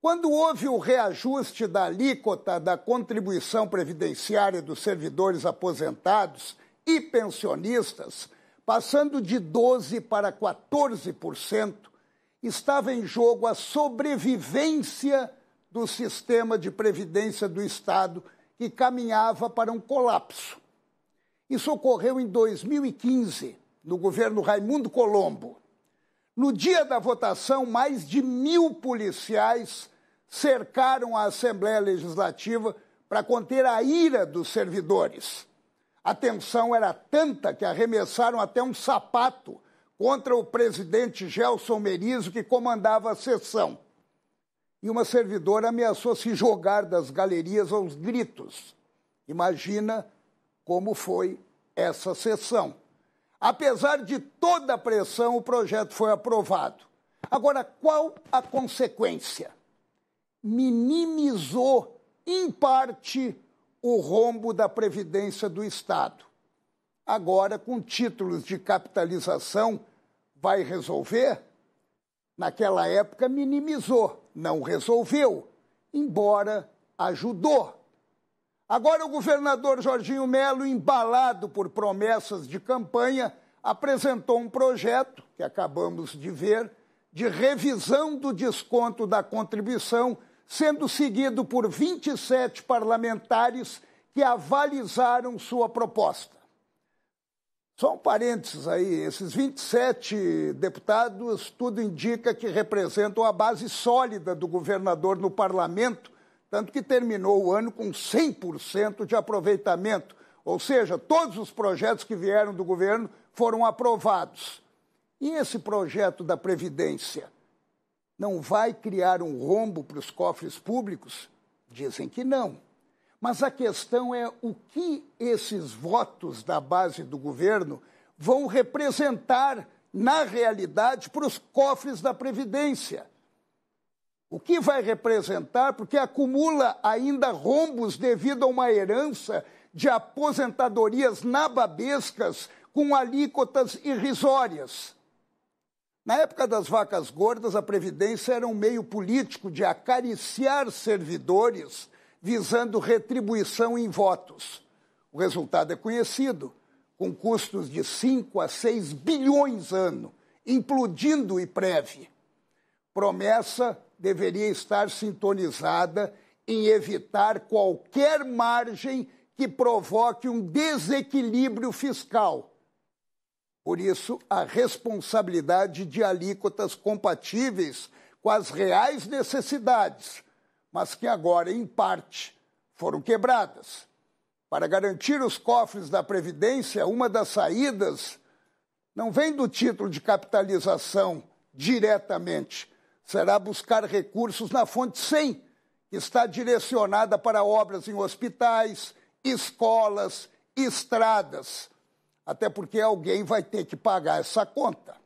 Quando houve o reajuste da alíquota da contribuição previdenciária dos servidores aposentados e pensionistas, passando de 12% para 14%, estava em jogo a sobrevivência do sistema de previdência do Estado, que caminhava para um colapso. Isso ocorreu em 2015, no governo Raimundo Colombo. No dia da votação, mais de mil policiais cercaram a Assembleia Legislativa para conter a ira dos servidores. A tensão era tanta que arremessaram até um sapato contra o presidente Gelson Merizo, que comandava a sessão. E uma servidora ameaçou se jogar das galerias aos gritos. Imagina como foi essa sessão. Apesar de toda a pressão, o projeto foi aprovado. Agora, qual a consequência? Minimizou, em parte, o rombo da Previdência do Estado. Agora, com títulos de capitalização, vai resolver? Naquela época, minimizou, não resolveu, embora ajudou Agora, o governador Jorginho Melo, embalado por promessas de campanha, apresentou um projeto, que acabamos de ver, de revisão do desconto da contribuição, sendo seguido por 27 parlamentares que avalizaram sua proposta. Só um parênteses aí, esses 27 deputados, tudo indica que representam a base sólida do governador no parlamento tanto que terminou o ano com 100% de aproveitamento, ou seja, todos os projetos que vieram do governo foram aprovados. E esse projeto da Previdência não vai criar um rombo para os cofres públicos? Dizem que não. Mas a questão é o que esses votos da base do governo vão representar na realidade para os cofres da Previdência. O que vai representar, porque acumula ainda rombos devido a uma herança de aposentadorias nababescas com alíquotas irrisórias. Na época das vacas gordas, a Previdência era um meio político de acariciar servidores visando retribuição em votos. O resultado é conhecido, com custos de 5 a 6 bilhões ano, implodindo e breve. Promessa deveria estar sintonizada em evitar qualquer margem que provoque um desequilíbrio fiscal. Por isso, a responsabilidade de alíquotas compatíveis com as reais necessidades, mas que agora, em parte, foram quebradas. Para garantir os cofres da Previdência, uma das saídas não vem do título de capitalização diretamente, será buscar recursos na fonte 100, que está direcionada para obras em hospitais, escolas, estradas. Até porque alguém vai ter que pagar essa conta.